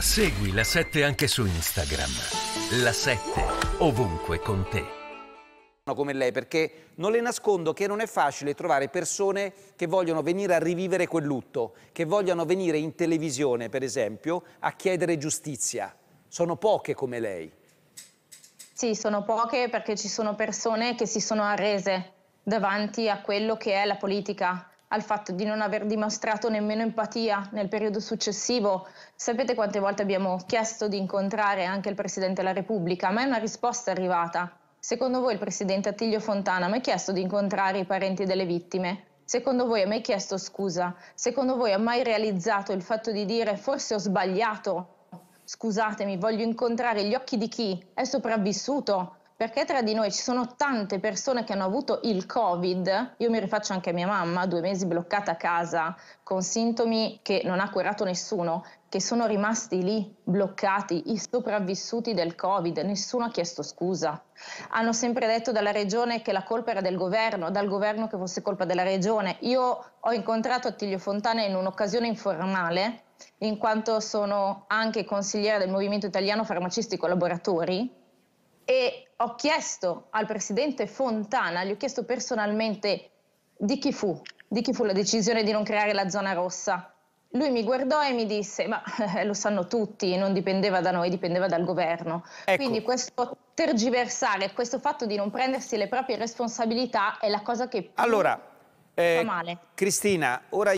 Segui la 7 anche su Instagram. La 7 ovunque con te. Come lei, perché non le nascondo che non è facile trovare persone che vogliono venire a rivivere quel lutto, che vogliono venire in televisione, per esempio, a chiedere giustizia. Sono poche come lei. Sì, sono poche perché ci sono persone che si sono arrese davanti a quello che è la politica, al fatto di non aver dimostrato nemmeno empatia nel periodo successivo. Sapete quante volte abbiamo chiesto di incontrare anche il Presidente della Repubblica? Ma è una risposta arrivata. Secondo voi il Presidente Attilio Fontana ha mai chiesto di incontrare i parenti delle vittime? Secondo voi ha mai chiesto scusa? Secondo voi ha mai realizzato il fatto di dire forse ho sbagliato? Scusatemi, voglio incontrare gli occhi di chi è sopravvissuto, perché tra di noi ci sono tante persone che hanno avuto il Covid, io mi rifaccio anche a mia mamma, due mesi bloccata a casa con sintomi che non ha curato nessuno, che sono rimasti lì bloccati, i sopravvissuti del Covid, nessuno ha chiesto scusa. Hanno sempre detto dalla regione che la colpa era del governo, dal governo che fosse colpa della regione. Io ho incontrato Attilio Fontana in un'occasione informale, in quanto sono anche consigliera del Movimento Italiano Farmacisti Collaboratori e ho chiesto al presidente Fontana, gli ho chiesto personalmente di chi fu, di chi fu la decisione di non creare la zona rossa. Lui mi guardò e mi disse, ma eh, lo sanno tutti, non dipendeva da noi, dipendeva dal governo. Ecco. Quindi questo tergiversare, questo fatto di non prendersi le proprie responsabilità è la cosa che allora, fa eh, male. Cristina, ora...